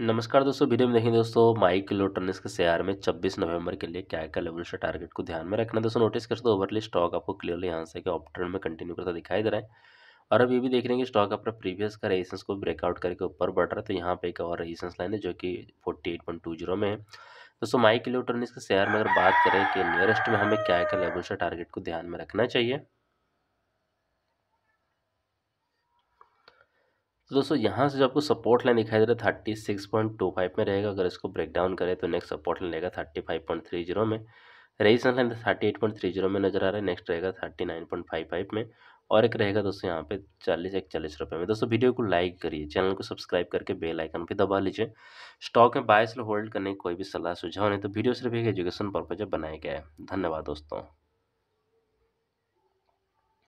नमस्कार दोस्तों वीडियो में देखें दोस्तों माइक लोटनिस के शेयर में 26 नवंबर के लिए क्या क्या लेवल से टारगेट को ध्यान में रखना दोस्तों नोटिस करते हो ओवरली स्टॉक आपको क्लियरली यहाँ से ऑप ट्रेंड में कंटिन्यू करता दिखाई दे रहा है और अब ये भी देख रहे हैं कि स्टॉक अपना प्रीवियस का रेजिस्टेंस को ब्रेकआउट करके ऊपर बढ़ रहा है तो यहाँ पे एक और रेजिस्टेंस लाइन है जो कि फोर्टी में है दोस्तों माइक लोटनिस के शेयर में अगर बात करें कि नियरेस्ट में हमें क्या क्या लेवल से टारगेट को ध्यान में रखना चाहिए तो दोस्तों यहाँ से जो आपको सपोर्ट लाइन दिखाई दे रहा है thirty six point two five में रहेगा अगर इसको ब्रेक डाउन करें तो नेक्स्ट सपोर्ट लाइन रहेगा thirty five point three zero में resistance line thirty eight point three zero में नजर आ रहा है नेक्स्ट रहेगा thirty nine point five five में और एक रहेगा दोस्तों यहाँ पे चालीस एक चालीस रुपये में दोस्तों वीडियो को लाइक करिए चैनल को सब्सक्राइब करके बेल आइकन भी दबा लीजिए स्टॉक में बाय सेल होल्ड करने की कोई भी सलाह सुझाव नहीं तो वीडियो सिर्फ एक एजुकेशन पर्पज बनाया गया है धन्यवाद दोस्तों